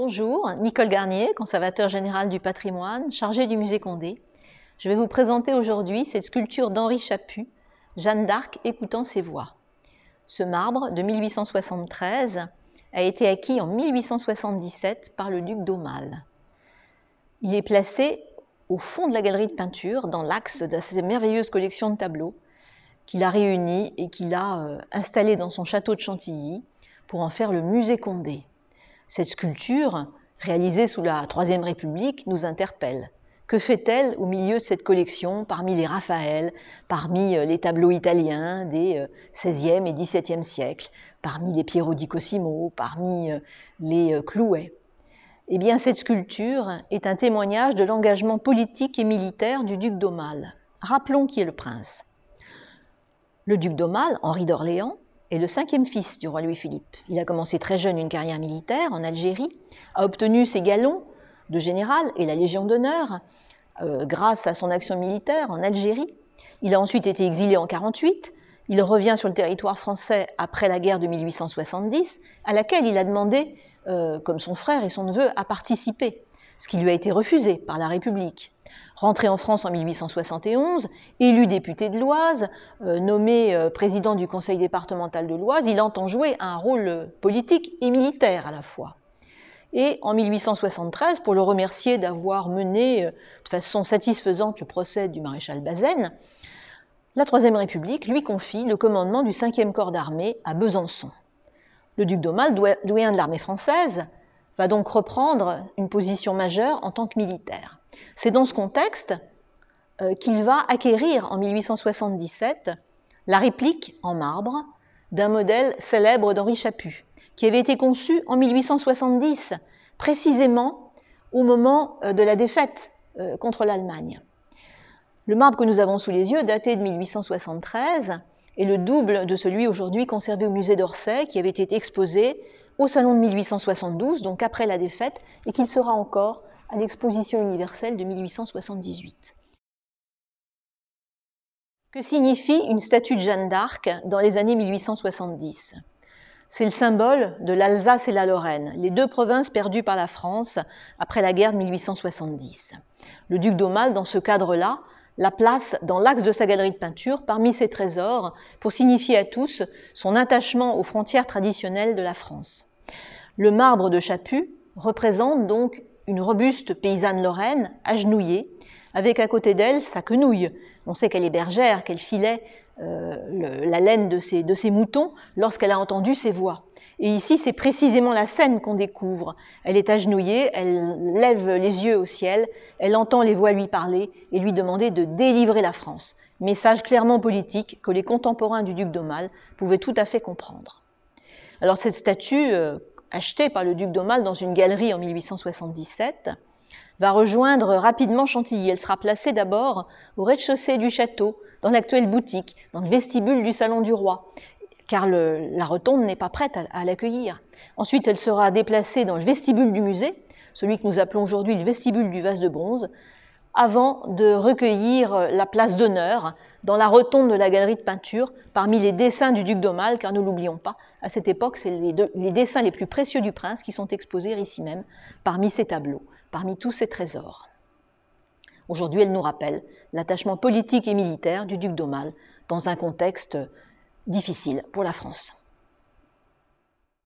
Bonjour, Nicole Garnier, conservateur général du patrimoine, chargée du musée Condé. Je vais vous présenter aujourd'hui cette sculpture d'Henri Chaput, Jeanne d'Arc écoutant ses voix. Ce marbre de 1873 a été acquis en 1877 par le duc d'Aumale. Il est placé au fond de la galerie de peinture, dans l'axe de cette merveilleuse collection de tableaux qu'il a réunis et qu'il a euh, installé dans son château de Chantilly pour en faire le musée Condé. Cette sculpture, réalisée sous la Troisième République, nous interpelle. Que fait-elle au milieu de cette collection, parmi les Raphaël, parmi euh, les tableaux italiens des XVIe euh, et XVIIe siècles, parmi les Piero di Cosimo, parmi euh, les Clouet Eh bien, cette sculpture est un témoignage de l'engagement politique et militaire du duc d'Aumale. Rappelons qui est le prince. Le duc d'Aumale, Henri d'Orléans, est le cinquième fils du roi Louis-Philippe. Il a commencé très jeune une carrière militaire en Algérie, a obtenu ses galons de général et la Légion d'honneur euh, grâce à son action militaire en Algérie. Il a ensuite été exilé en 48. Il revient sur le territoire français après la guerre de 1870, à laquelle il a demandé, euh, comme son frère et son neveu, à participer, ce qui lui a été refusé par la République. Rentré en France en 1871, élu député de l'Oise, euh, nommé euh, président du conseil départemental de l'Oise, il entend jouer un rôle euh, politique et militaire à la fois. Et en 1873, pour le remercier d'avoir mené de façon satisfaisante le procès du maréchal Bazaine, la Troisième République lui confie le commandement du 5e corps d'armée à Besançon. Le duc d'Aumale, doyen de l'armée française, va donc reprendre une position majeure en tant que militaire. C'est dans ce contexte euh, qu'il va acquérir en 1877 la réplique en marbre d'un modèle célèbre d'Henri Chaput, qui avait été conçu en 1870, précisément au moment euh, de la défaite euh, contre l'Allemagne. Le marbre que nous avons sous les yeux, daté de 1873, est le double de celui aujourd'hui conservé au musée d'Orsay, qui avait été exposé au salon de 1872, donc après la défaite, et qu'il sera encore à l'exposition universelle de 1878. Que signifie une statue de Jeanne d'Arc dans les années 1870 C'est le symbole de l'Alsace et la Lorraine, les deux provinces perdues par la France après la guerre de 1870. Le duc d'Aumale, dans ce cadre-là, la place dans l'axe de sa galerie de peinture parmi ses trésors pour signifier à tous son attachement aux frontières traditionnelles de la France. Le marbre de Chaput représente donc une robuste paysanne lorraine, agenouillée, avec à côté d'elle sa quenouille. On sait qu'elle est bergère, qu'elle filait euh, la laine de ses, de ses moutons lorsqu'elle a entendu ses voix. Et ici, c'est précisément la scène qu'on découvre. Elle est agenouillée, elle lève les yeux au ciel, elle entend les voix lui parler et lui demander de délivrer la France. Message clairement politique que les contemporains du duc d'Aumale pouvaient tout à fait comprendre. Alors cette statue, euh, achetée par le duc d'Aumale dans une galerie en 1877, va rejoindre rapidement Chantilly. Elle sera placée d'abord au rez-de-chaussée du château, dans l'actuelle boutique, dans le vestibule du Salon du Roi, car la rotonde n'est pas prête à l'accueillir. Ensuite, elle sera déplacée dans le vestibule du musée, celui que nous appelons aujourd'hui le vestibule du vase de bronze, avant de recueillir euh, la place d'honneur dans la retombe de la galerie de peinture parmi les dessins du duc d'Aumale, car ne l'oublions pas, à cette époque, c'est les, les, dessins les plus précieux du prince qui sont exposés ici même parmi ses tableaux, parmi tous ses trésors. Aujourd'hui, elle nous rappelle l'attachement politique et militaire du duc d'Aumale dans un contexte difficile pour la France.